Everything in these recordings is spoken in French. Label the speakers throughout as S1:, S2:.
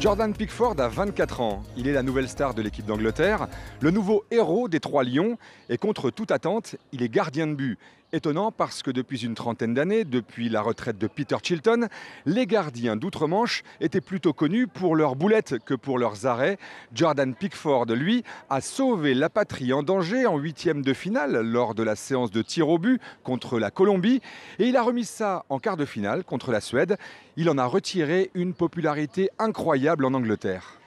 S1: Jordan Pickford a 24 ans. Il est la nouvelle star de l'équipe d'Angleterre, le nouveau héros des Trois Lions. Et contre toute attente, il est gardien de but. Étonnant parce que depuis une trentaine d'années, depuis la retraite de Peter Chilton, les gardiens d'outre-Manche étaient plutôt connus pour leurs boulettes que pour leurs arrêts. Jordan Pickford, lui, a sauvé la patrie en danger en huitième de finale lors de la séance de tir au but contre la Colombie et il a remis ça en quart de finale contre la Suède. Il en a retiré une popularité incroyable en Angleterre.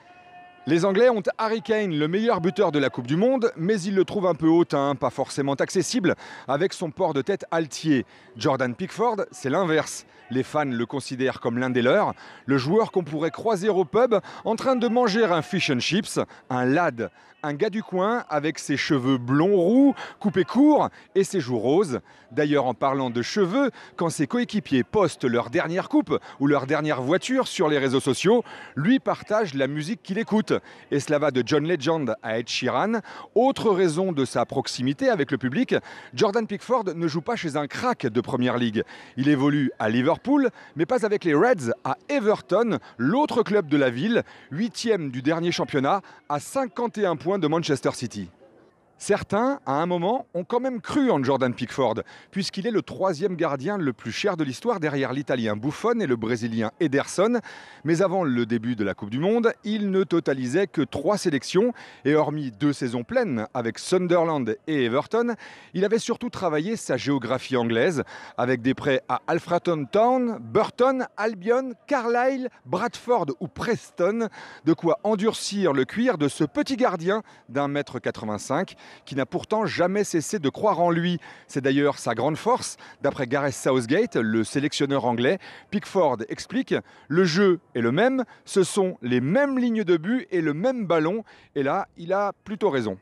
S1: Les Anglais ont Harry Kane, le meilleur buteur de la Coupe du Monde, mais ils le trouvent un peu hautain, pas forcément accessible, avec son port de tête altier. Jordan Pickford, c'est l'inverse. Les fans le considèrent comme l'un des leurs, le joueur qu'on pourrait croiser au pub en train de manger un fish and chips, un lad, un gars du coin avec ses cheveux blonds roux, coupés courts et ses joues roses. D'ailleurs, en parlant de cheveux, quand ses coéquipiers postent leur dernière coupe ou leur dernière voiture sur les réseaux sociaux, lui partage la musique qu'il écoute et cela va de John Legend à Ed Sheeran. Autre raison de sa proximité avec le public, Jordan Pickford ne joue pas chez un crack de Première Ligue. Il évolue à Liverpool, mais pas avec les Reds, à Everton, l'autre club de la ville, huitième du dernier championnat, à 51 points de Manchester City. Certains, à un moment, ont quand même cru en Jordan Pickford, puisqu'il est le troisième gardien le plus cher de l'histoire derrière l'Italien Buffon et le Brésilien Ederson. Mais avant le début de la Coupe du Monde, il ne totalisait que trois sélections, et hormis deux saisons pleines avec Sunderland et Everton, il avait surtout travaillé sa géographie anglaise, avec des prêts à Alfreton Town, Burton, Albion, Carlisle, Bradford ou Preston, de quoi endurcir le cuir de ce petit gardien d'un mètre 85 qui n'a pourtant jamais cessé de croire en lui. C'est d'ailleurs sa grande force. D'après Gareth Southgate, le sélectionneur anglais, Pickford explique Le jeu est le même, ce sont les mêmes lignes de but et le même ballon. Et là, il a plutôt raison.